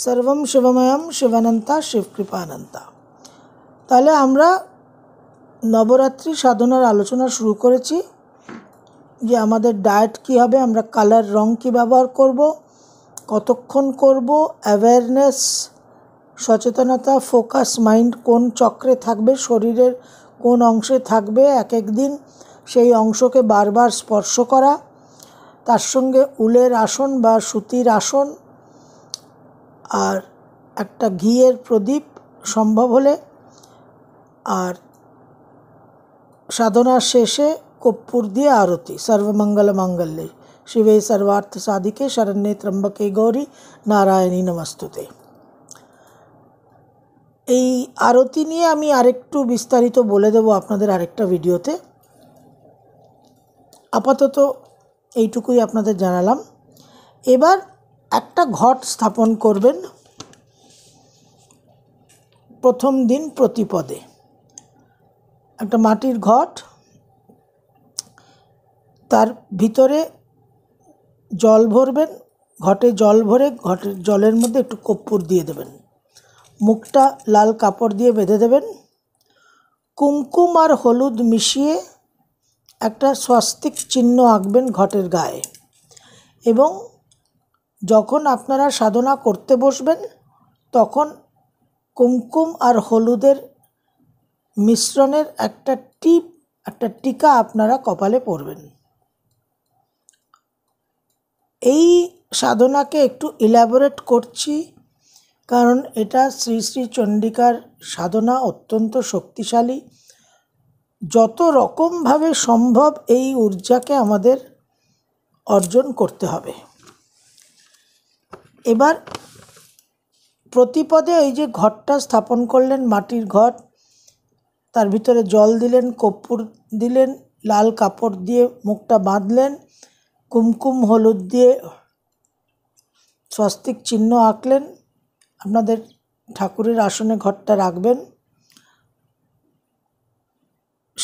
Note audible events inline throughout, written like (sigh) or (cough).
সর্বম শিবময়ম শিবানন্তা শিবকৃপানন্তা তাহলে আমরা নবরাত্রি সাধনার আলোচনা শুরু করেছি যে আমাদের ডায়েট কি হবে আমরা কালার রং কি ব্যবহার করব কতক্ষণ করব অ্যাওয়ারনেস সচেতনতা ফোকাস মাইন্ড কোন চক্রে থাকবে শরীরের কোন অংশে থাকবে এক এক দিন সেই অংশকে বারবার স্পর্শ করা তার সঙ্গে উলের আসন বা সুতির আসন আর একটা ঘিয়ের প্রদীপ সম্ভব হলে আর সাধনার শেষে কপ্পুর দিয়ে আরতি সর্বমঙ্গল মঙ্গলে শিবে সর্বার্থ সাধিকে শরণ্যে ত্রম্বকে গৌরী নারায়ণী নমস্তুতে এই আরতি নিয়ে আমি আরেকটু বিস্তারিত বলে দেব আপনাদের আরেকটা ভিডিওতে আপাতত এইটুকুই আপনাদের জানালাম এবার একটা ঘট স্থাপন করবেন প্রথম দিন প্রতিপদে একটা মাটির ঘট তার ভিতরে জল ভরবেন ঘটে জল ভরে ঘটের জলের মধ্যে একটু কর্পূর দিয়ে দেবেন মুখটা লাল কাপড় দিয়ে বেঁধে দেবেন কুমকুম আর হলুদ মিশিয়ে একটা স্বস্তিক চিহ্ন আঁকবেন ঘটের গায়ে এবং যখন আপনারা সাধনা করতে বসবেন তখন কুমকুম আর হলুদের মিশ্রণের একটা টিপ একটা টিকা আপনারা কপালে পরবেন এই সাধনাকে একটু ইল্যাবোরেট করছি কারণ এটা শ্রী শ্রী চণ্ডিকার সাধনা অত্যন্ত শক্তিশালী যত রকমভাবে সম্ভব এই ঊর্জাকে আমাদের অর্জন করতে হবে এবার প্রতিপদে এই যে ঘরটা স্থাপন করলেন মাটির ঘর তার ভিতরে জল দিলেন কর্পূর দিলেন লাল কাপড় দিয়ে মুখটা বাঁধলেন কুমকুম হলুদ দিয়ে স্বস্তিক চিহ্ন আঁকলেন আপনাদের ঠাকুরের আসনে ঘরটা রাখবেন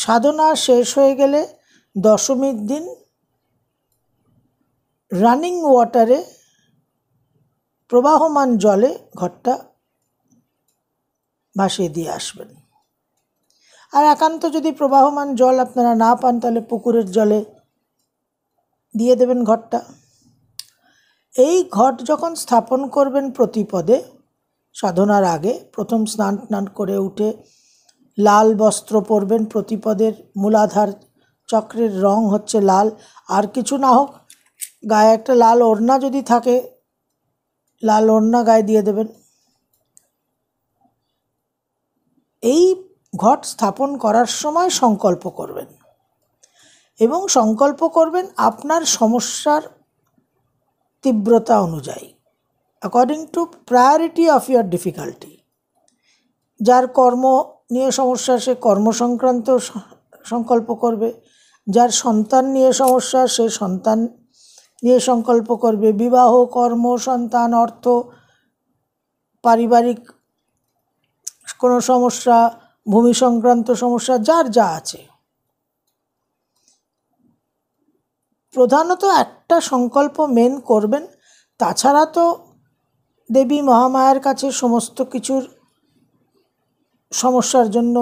সাধনা শেষ হয়ে গেলে দশমীর দিন রানিং ওয়াটারে প্রবাহমান জলে ঘরটা ভাসিয়ে দিয়ে আসবেন আর একান্ত যদি প্রবাহমান জল আপনারা না পান তাহলে পুকুরের জলে দিয়ে দেবেন ঘরটা এই ঘট যখন স্থাপন করবেন প্রতিপদে সাধনার আগে প্রথম স্নান টান করে উঠে লাল বস্ত্র পরবেন প্রতিপদের মূলাধার চক্রের রং হচ্ছে লাল আর কিছু না হোক গায়ে একটা লাল ওড়না যদি থাকে লাল ওড়না গায়ে দিয়ে দেবেন এই ঘট স্থাপন করার সময় সংকল্প করবেন এবং সংকল্প করবেন আপনার সমস্যার তীব্রতা অনুযায়ী according to priority of your difficulty যার কর্ম নিয়ে সমস্যা সে কর্ম সংক্রান্ত সংকল্প করবে যার সন্তান নিয়ে সমস্যা সে সন্তান নিয়ে সংকল্প করবে বিবাহ কর্ম সন্তান অর্থ পারিবারিক কোনো সমস্যা ভূমি সংক্রান্ত সমস্যা যার যা আছে প্রধানত একটা সংকল্প মেন করবেন তাছাড়া তো দেবী মহামায়ার কাছে সমস্ত কিছুর সমস্যার জন্য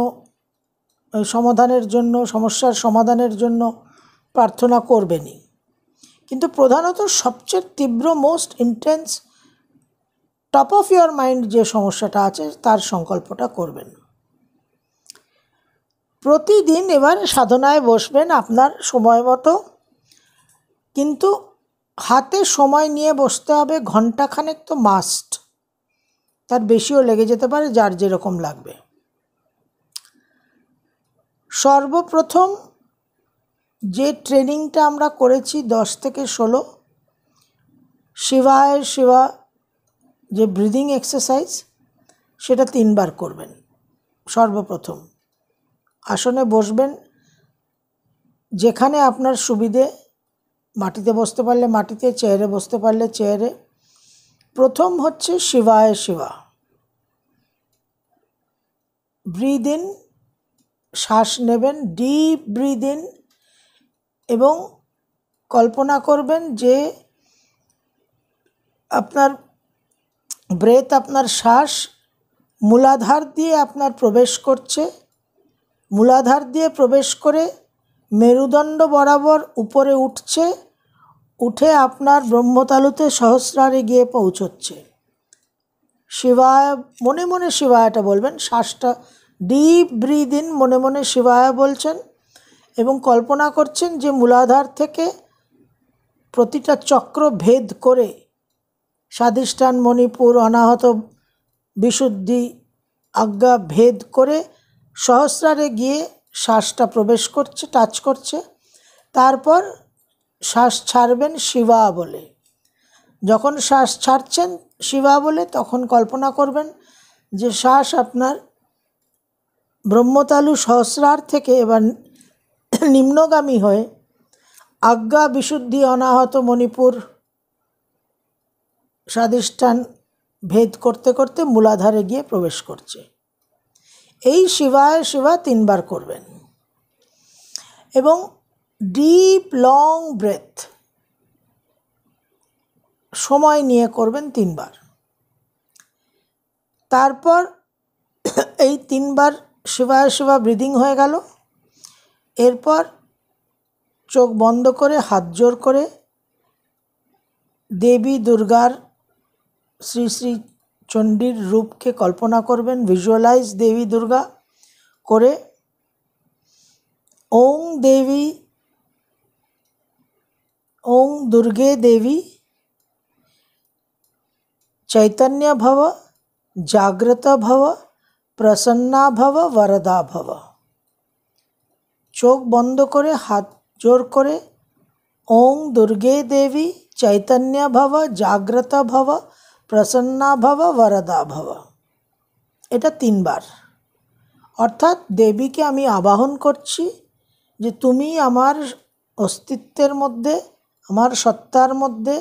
সমাধানের জন্য সমস্যার সমাধানের জন্য প্রার্থনা করবেনই কিন্তু প্রধানত সবচেয়ে তীব্র most intense top of your mind যে সমস্যাটা আছে তার সংকল্পটা করবেন প্রতিদিন এবার সাধনায় বসবেন আপনার সময় মতো কিন্তু হাতে সময় নিয়ে বসতে হবে ঘন্টাখানেক তো মাস্ট তার বেশিও লেগে যেতে পারে যার যেরকম লাগবে সর্বপ্রথম যে ট্রেনিংটা আমরা করেছি দশ থেকে ষোলো শিবায় শিবা যে ব্রিদিং এক্সারসাইজ সেটা তিনবার করবেন সর্বপ্রথম আসনে বসবেন যেখানে আপনার সুবিধে মাটিতে বসতে পারলে মাটিতে চেয়ারে বসতে পারলে চেয়ারে প্রথম হচ্ছে শিবায় শিবা ব্রিদিন শ্বাস নেবেন ডিপ ব্রিদিন এবং কল্পনা করবেন যে আপনার ব্রেথ আপনার শ্বাস মূলাধার দিয়ে আপনার প্রবেশ করছে মূলাধার দিয়ে প্রবেশ করে মেরুদণ্ড বরাবর উপরে উঠছে উঠে আপনার ব্রহ্মতালুতে সহস্রারে গিয়ে পৌঁছচ্ছে শিবায় মনে মনে শিবায়াটা বলবেন শ্বাসটা ডিপ ব্রিদিন মনে মনে শিবায়া বলছেন এবং কল্পনা করছেন যে মূলাধার থেকে প্রতিটা চক্র ভেদ করে স্বাধিষ্ঠান মণিপুর অনাহত বিশুদ্ধি আজ্ঞা ভেদ করে সহস্রারে গিয়ে শ্বাসটা প্রবেশ করছে টাচ করছে তারপর শ্বাস ছাড়বেন শিবা বলে যখন শ্বাস ছাড়ছেন শিবা বলে তখন কল্পনা করবেন যে শ্বাস আপনার ব্রহ্মতালু সহস্রার থেকে এবার (coughs) নিম্নগামী হয়ে আজ্ঞা বিশুদ্ধি অনাহত মণিপুর স্বাধিষ্ঠান ভেদ করতে করতে মূলাধারে গিয়ে প্রবেশ করছে এই শিবায় শিবা তিনবার করবেন এবং ডিপ লং ব্রেথ সময় নিয়ে করবেন তিনবার তারপর (coughs) এই তিনবার শিবায় শিবা ব্রিদিং হয়ে গেল এরপর চোখ বন্ধ করে হাত জোর করে দেবী দুর্গার শ্রী শ্রী চণ্ডীর রূপকে কল্পনা করবেন ভিজুয়ালাইজ দেবী দুর্গা করে ওং দেবী ওং দুর্গে দেবী চৈতন্য ভব জাগ্রত ভব প্রসন্না ভব চোখ বন্ধ করে হাত জোর করে ওং দুর্গে দেবী চৈতন্য ভব জাগ্রত ভব প্রসন্না ভব বরদা ভব এটা তিনবার অর্থাৎ দেবীকে আমি আবাহন করছি যে তুমি আমার অস্তিত্বের মধ্যে আমার সত্তার মধ্যে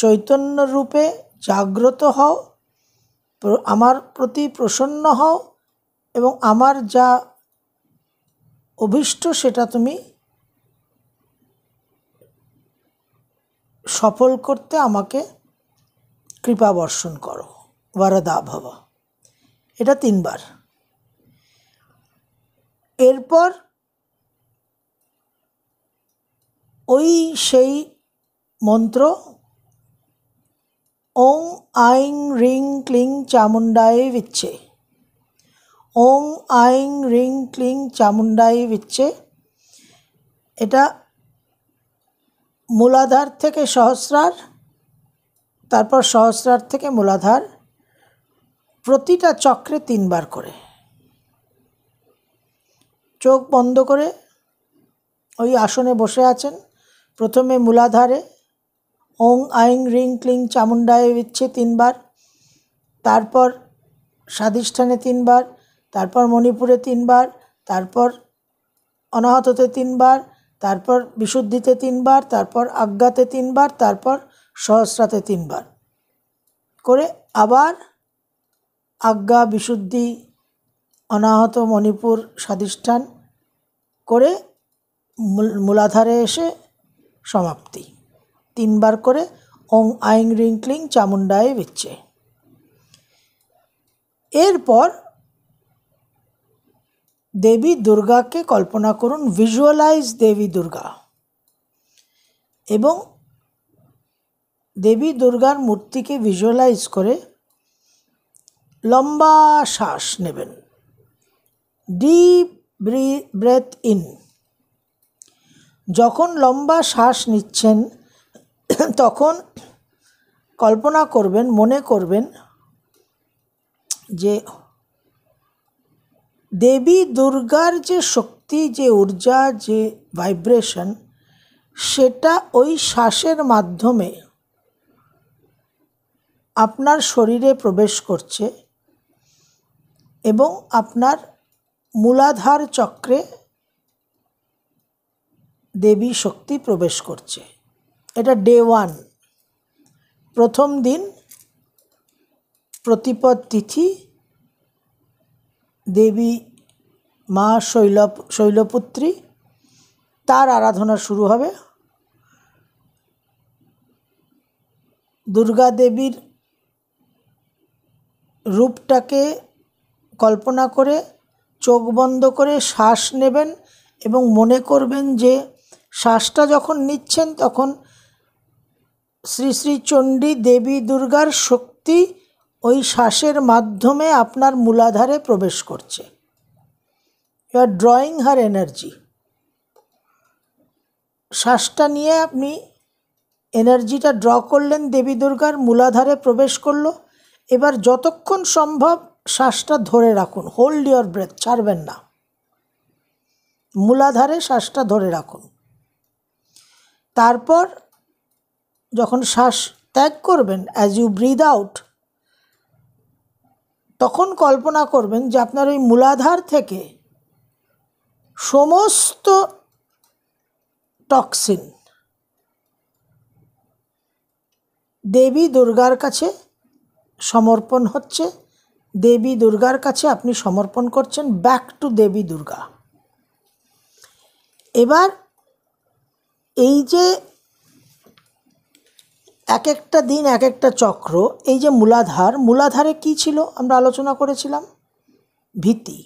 চৈতন্য রূপে জাগ্রত হও আমার প্রতি প্রসন্ন হও এবং আমার যা অভীষ্ট সেটা তুমি সফল করতে আমাকে কৃপা বর্ষণ করো বরদা ভবা এটা তিনবার এরপর ওই সেই মন্ত্র ওং আইং রিং ক্লিং চামুণ্ডায় বিচ্ছে ওং আইং রিং ক্লিং চামুন্ডাই বিচ্ছে এটা মূলাধার থেকে সহস্রার তারপর সহস্রার থেকে মূলাধার প্রতিটা চক্রে তিনবার করে চোখ বন্ধ করে ওই আসনে বসে আছেন প্রথমে মূলাধারে ওং আইং রিং ক্লিং চামুন্ডায় বিচ্ছে তিনবার তারপর স্বাধিষ্ঠানে তিনবার তারপর মণিপুরে তিনবার তারপর অনাহততে তিনবার তারপর বিশুদ্ধিতে তিনবার তারপর আজ্ঞাতে তিনবার তারপর সহস্রাতে তিনবার করে আবার আজ্ঞা বিশুদ্ধি অনাহত মণিপুর স্বাধিষ্ঠান করে মূলাধারে এসে সমাপ্তি তিনবার করে ওং আইং রিংক্লিং চামুন্ডায় বিচ্ছে এরপর দেবী দুর্গাকে কল্পনা করুন ভিজুয়ালাইজ দেবী দুর্গা এবং দেবী দুর্গার মূর্তিকে ভিজুয়ালাইজ করে লম্বা শ্বাস নেবেন ডিপ ব্রেথ ইন যখন লম্বা শ্বাস নিচ্ছেন তখন কল্পনা করবেন মনে করবেন যে দেবী দুর্গার যে শক্তি যে ঊর্জা যে ভাইব্রেশন সেটা ওই শ্বাসের মাধ্যমে আপনার শরীরে প্রবেশ করছে এবং আপনার মূলাধার চক্রে দেবী শক্তি প্রবেশ করছে এটা ডে ওয়ান প্রথম দিন প্রতিপদ তিথি দেবী মা শৈল শৈলপুত্রী তার আরাধনা শুরু হবে দুর্গা দেবীর রূপটাকে কল্পনা করে চোখ বন্ধ করে শ্বাস নেবেন এবং মনে করবেন যে শ্বাসটা যখন নিচ্ছেন তখন শ্রী শ্রী চণ্ডী দেবী দুর্গার শক্তি ওই শ্বাসের মাধ্যমে আপনার মূলাধারে প্রবেশ করছে you are drawing her energy শ্বাসটা নিয়ে আপনি এনার্জিটা ড্র করলেন দেবী দুর্গার মূলাধারে প্রবেশ করলো এবার যতক্ষণ সম্ভব শ্বাসটা ধরে রাখুন হোল্ড ইয়োর ব্রেথ ছাড়বেন না মূলাধারে শ্বাসটা ধরে রাখুন তারপর যখন শ্বাস ত্যাগ করবেন অ্যাজ ইউ ব্রিদ আউট তখন কল্পনা করবেন যে আপনার ওই মূলাধার থেকে সমস্ত টক্সিন দেবী দুর্গার কাছে সমর্পণ হচ্ছে দেবী দুর্গার কাছে আপনি সমর্পণ করছেন ব্যাক টু দেবী দুর্গা এবার এই যে এক একটা দিন এক একটা চক্র এই যে মূলাধার মূলাধারে কি ছিল আমরা আলোচনা করেছিলাম ভীতি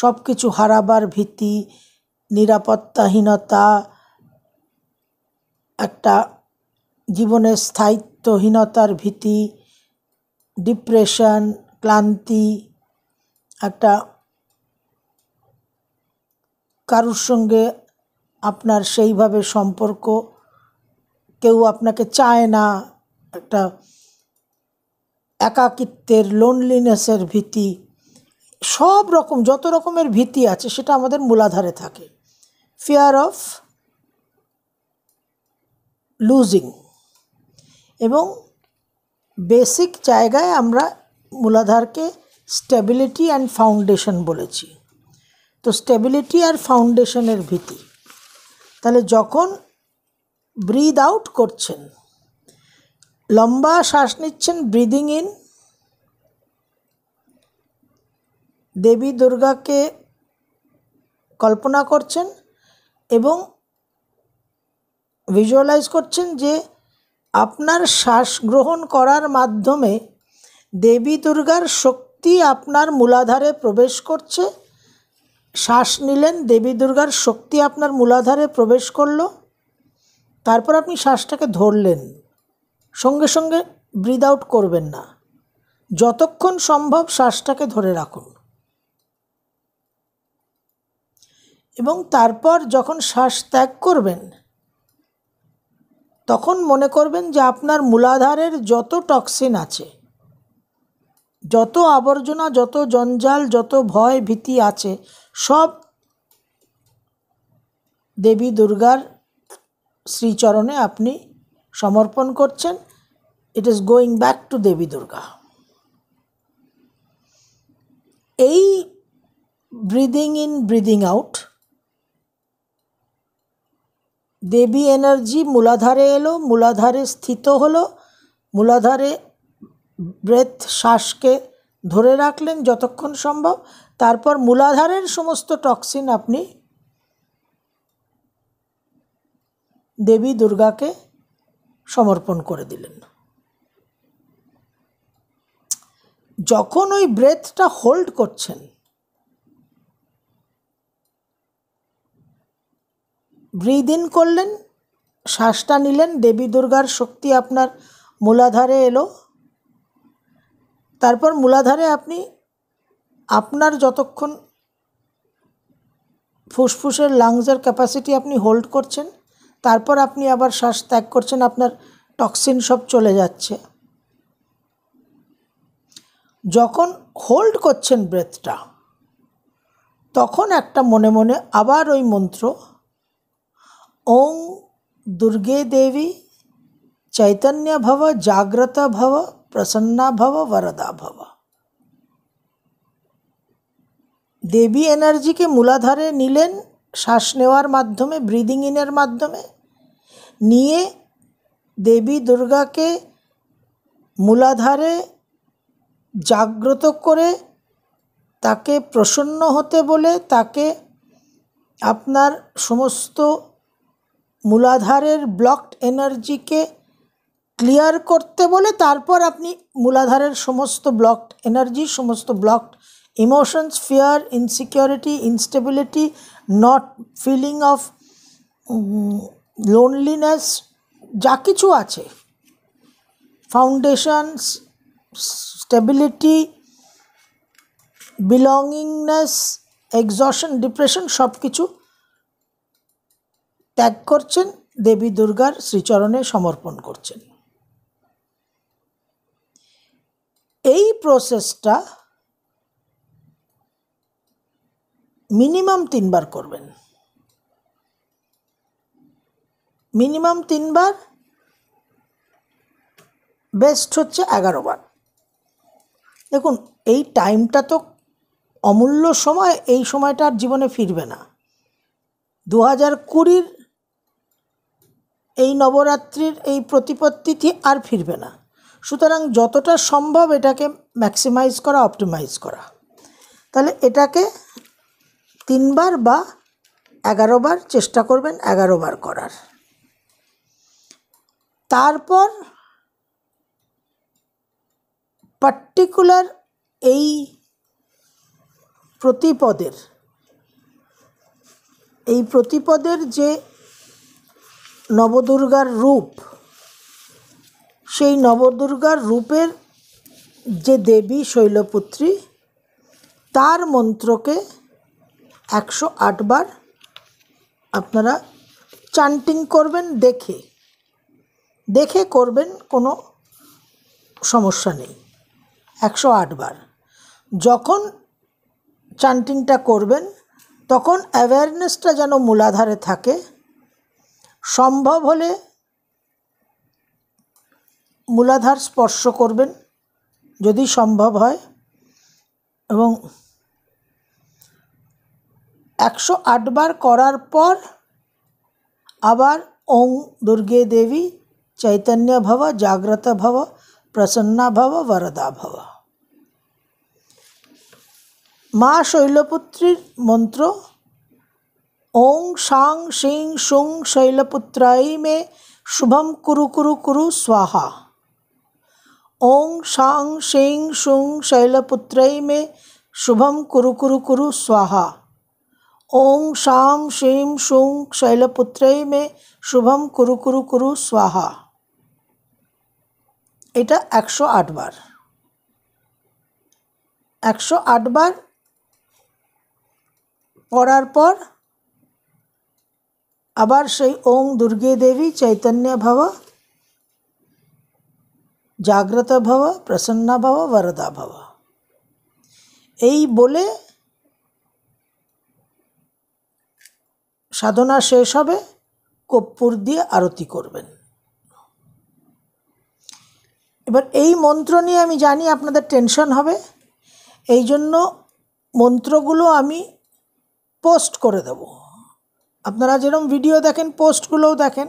সব কিছু হারাবার ভীতি নিরাপত্তাহীনতা একটা জীবনের স্থায়িত্বহীনতার ভীতি ডিপ্রেশন ক্লান্তি একটা কারুর সঙ্গে আপনার সেইভাবে সম্পর্ক কেউ আপনাকে চায় না একটা একাকিত্বের লোনলিনেসের ভীতি সব রকম যত রকমের ভীতি আছে সেটা আমাদের মূলাধারে থাকে ফিয়ার অফ লুজিং এবং বেসিক জায়গায় আমরা মূলাধারকে স্টেবিলিটি অ্যান্ড ফাউন্ডেশন বলেছি তো স্টেবিলিটি আর ফাউন্ডেশনের ভীতি তাহলে যখন ব্রিদ আউট করছেন লম্বা শ্বাস নিচ্ছেন ব্রিদিং ইন দেবী দুর্গাকে কল্পনা করছেন এবং ভিজুয়ালাইজ করছেন যে আপনার শ্বাস গ্রহণ করার মাধ্যমে দেবী দুর্গার শক্তি আপনার মূলাধারে প্রবেশ করছে শ্বাস নিলেন দেবী দুর্গার শক্তি আপনার মূলাধারে প্রবেশ করলো তারপর আপনি শ্বাসটাকে ধরলেন সঙ্গে সঙ্গে ব্রিদ আউট করবেন না যতক্ষণ সম্ভব শ্বাসটাকে ধরে রাখুন এবং তারপর যখন শ্বাস ত্যাগ করবেন তখন মনে করবেন যে আপনার মূলাধারের যত টক্সিন আছে যত আবর্জনা যত জঞ্জাল যত ভয় ভীতি আছে সব দেবী দুর্গার শ্রীচরণে আপনি সমর্পণ করছেন it is going back to Devi Durga এই breathing in breathing out Devi energy মূলাধারে এলো মূলাধারে স্থিত হলো মূলাধারে ব্রেথ শ্বাসকে ধরে রাখলেন যতক্ষণ সম্ভব তারপর মূলাধারের সমস্ত টক্সিন আপনি দেবী দুর্গাকে সমর্পণ করে দিলেন যখন ওই ব্রেথটা হোল্ড করছেন ব্রিদ ইন করলেন শ্বাসটা নিলেন দেবী দুর্গার শক্তি আপনার মূলাধারে এলো তারপর মূলাধারে আপনি আপনার যতক্ষণ ফুসফুসের লাংসের ক্যাপাসিটি আপনি হোল্ড করছেন তারপর আপনি আবার শ্বাস ত্যাগ করছেন আপনার টক্সিন সব চলে যাচ্ছে যখন হোল্ড করছেন ব্রেথটা তখন একটা মনে মনে আবার ওই মন্ত্র ওং দুর্গে দেবী চৈতন্য ভব জাগ্রত ভব প্রসন্না ভব বরদা ভব দেবী এনার্জিকে মূলাধারে নিলেন শ্বাস নেওয়ার মাধ্যমে ব্রিদিং ইনের মাধ্যমে নিয়ে দেবী দুর্গাকে মূলাধারে জাগ্রত করে তাকে প্রসন্ন হতে বলে তাকে আপনার সমস্ত মূলাধারের ব্লকড এনার্জিকে ক্লিয়ার করতে বলে তারপর আপনি মূলাধারের সমস্ত ব্লকড এনার্জি সমস্ত blocked emotions fear insecurity instability not feeling of loneliness যা কিছু আছে foundation stability belongingness exhaustion depression সব কিছু ত্যাগ করছেন দেবী দুর্গার শ্রীচরণে সমর্পণ করছেন এই প্রসেসটা মিনিমাম তিনবার করবেন মিনিমাম তিনবার বেস্ট হচ্ছে এগারোবার দেখুন এই টাইমটা তো অমূল্য সময় এই সময়টা আর জীবনে ফিরবে না দু হাজার কুড়ির এই নবরাত্রির এই প্রতিপত্তিথি আর ফিরবে না সুতরাং যতটা সম্ভব এটাকে ম্যাক্সিমাইজ করা অপটিমাইজ করা তাহলে এটাকে তিনবার বা এগারোবার চেষ্টা করবেন এগারোবার করার তারপর পার্টিকুলার এই প্রতিপদের এই প্রতিপদের যে নবদুর্গার রূপ সেই নবদুর্গার রূপের যে দেবী শৈলপুত্রী তার মন্ত্রকে একশো আটবার আপনারা চান্টিং করবেন দেখে দেখে করবেন কোনো সমস্যা নেই একশো আটবার যখন চান্টিংটা করবেন তখন অ্যাওয়ারনেসটা যেন মূলাধারে থাকে সম্ভব হলে মূলাধার স্পর্শ করবেন যদি সম্ভব হয় এবং একশো আটবার করার পর আবার ওং দুর্গে দেবী चैतन्य भव जागृत भव प्रसन्ना भव वरदा भव माँ शैलपुत्री मंत्र ओं शां शीं शुं शैलपुत्राई में शुभम कुरु कुरु कुरु स्वाहा ओं शांग शीं शुं शैलपुत्रई में शुभम कुरु कुरु कुरु स्वाहा ओं शाम श्रीं शुं शैलपुत्रई में शुभम कुरु कुरु कुरु स्वाहा এটা একশো আটবার একশো আটবার পড়ার পর আবার সেই ওং দুর্গে দেবী চৈতন্য ভব জাগ্রত ভব প্রসন্না ভব বরদা ভব এই বলে সাধনা শেষ হবে কর্পূর দিয়ে আরতি করবেন এবার এই মন্ত্র নিয়ে আমি জানি আপনাদের টেনশন হবে এই জন্য মন্ত্রগুলো আমি পোস্ট করে দেব আপনারা যেরকম ভিডিও দেখেন পোস্টগুলোও দেখেন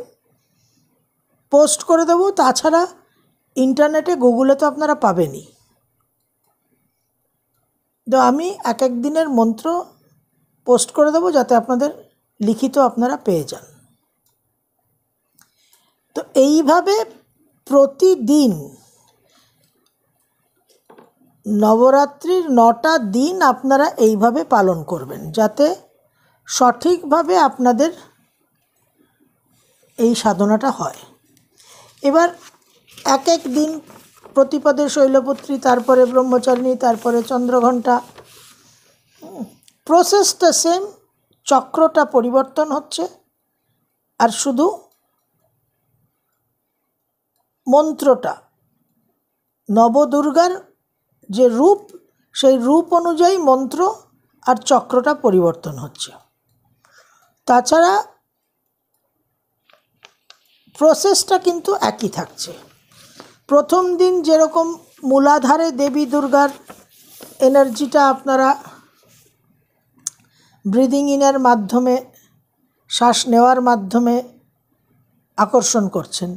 পোস্ট করে দেব তাছাড়া ইন্টারনেটে গুগলে তো আপনারা পাবেনই তো আমি এক এক দিনের মন্ত্র পোস্ট করে দেবো যাতে আপনাদের লিখিত আপনারা পেয়ে যান তো এইভাবে প্রতিদিন নবরাত্রির নটা দিন আপনারা এইভাবে পালন করবেন যাতে সঠিকভাবে আপনাদের এই সাধনাটা হয় এবার এক এক দিন প্রতিপদে শৈলপুত্রী তারপরে ব্রহ্মচারিণী তারপরে চন্দ্রঘণ্টা প্রসেসটা সেম চক্রটা পরিবর্তন হচ্ছে আর শুধু মন্ত্রটা নবদুর্গার যে রূপ সেই রূপ অনুযায়ী মন্ত্র আর চক্রটা পরিবর্তন হচ্ছে তাছাড়া প্রসেসটা কিন্তু একই থাকছে প্রথম দিন যেরকম মূলাধারে দেবী দুর্গার এনার্জিটা আপনারা ব্রিদিং ইনের মাধ্যমে শ্বাস নেওয়ার মাধ্যমে আকর্ষণ করছেন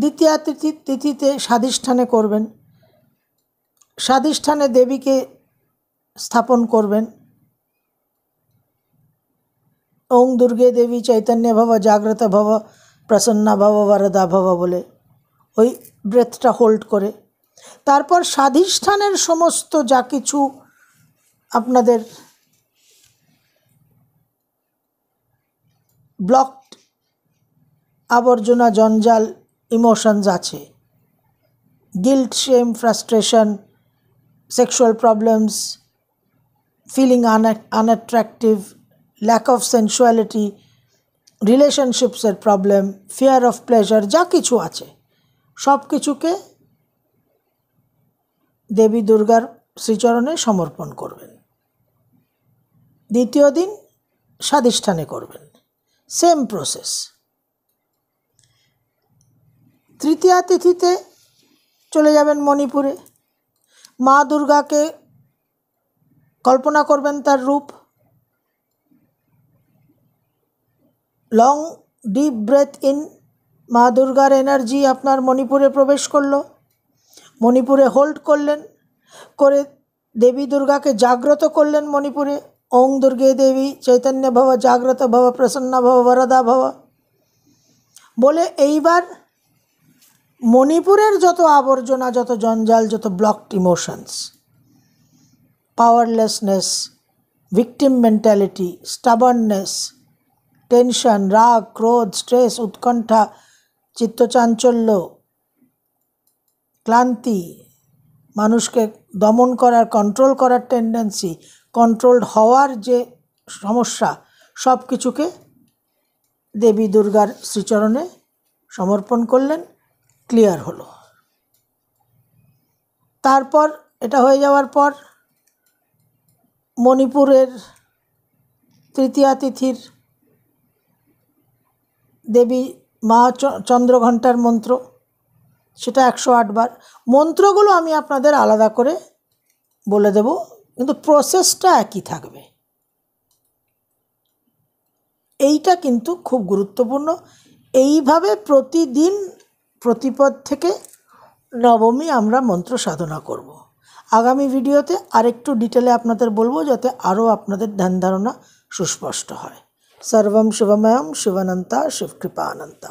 দ্বিতীয় তিথি তিথিতে স্বাধিষ্ঠানে করবেন স্বাধিষ্ঠানে দেবীকে স্থাপন করবেন ওং দুর্গে দেবী চৈতন্য ভব জাগ্রত ভব প্রসন্না ভব বরদা ভব বলে ওই ব্রেথটা হোল্ড করে তারপর স্বাধিষ্ঠানের সমস্ত যা কিছু আপনাদের ব্লকড আবর্জনা জঞ্জাল ইমোশনস আছে guilt shame frustration sexual problems, feeling unatt- unattractive, lack of sensuality, রিলেশনশিপসের প্রবলেম ফিয়ার অফ প্লেজার যা কিছু আছে সব কিছুকে দেবী দুর্গার শ্রীচরণে সমর্পণ করবেন দ্বিতীয় দিন স্বাধিষ্ঠানে করবেন সেম প্রসেস তৃতীয়া তিথিতে চলে যাবেন মণিপুরে মা দুর্গাকে কল্পনা করবেন তার রূপ লং ডিপ ব্রেথ ইন মা দুর্গার এনার্জি আপনার মণিপুরে প্রবেশ করলো মণিপুরে হোল্ড করলেন করে দেবী দুর্গাকে জাগ্রত করলেন মণিপুরে ওং দুর্গে দেবী চৈতন্য ভব জাগ্রত ভব প্রসন্ন ভব বরদা ভব বলে এইবার মণিপুরের যত আবর্জনা যত জঞ্জাল যত blocked emotions powerlessness victim mentality stubbornness tension রাগ ক্রোধ স্ট্রেস উৎকণ্ঠা চিত্তচাঞ্চল্য ক্লান্তি মানুষকে দমন করার কন্ট্রোল করার টেন্ডেন্সি কন্ট্রোলড হওয়ার যে সমস্যা সব কিছুকে দেবী দুর্গার শ্রীচরণে সমর্পণ করলেন ক্লিয়ার হলো তারপর এটা হয়ে যাওয়ার পর মণিপুরের তৃতীয়া তিথির দেবী মা চন্দ্রঘণ্টার মন্ত্র সেটা একশো আটবার মন্ত্রগুলো আমি আপনাদের আলাদা করে বলে দেব কিন্তু প্রসেসটা একই থাকবে এইটা কিন্তু খুব গুরুত্বপূর্ণ এইভাবে প্রতিদিন প্রতিপদ থেকে নবমী আমরা মন্ত্র সাধনা করব। আগামী ভিডিওতে আরেকটু ডিটেলে আপনাদের বলবো যাতে আরও আপনাদের ধ্যান ধারণা সুস্পষ্ট হয় সর্বম শুভময়ম শিবানন্তা শিবকৃপা আনন্তা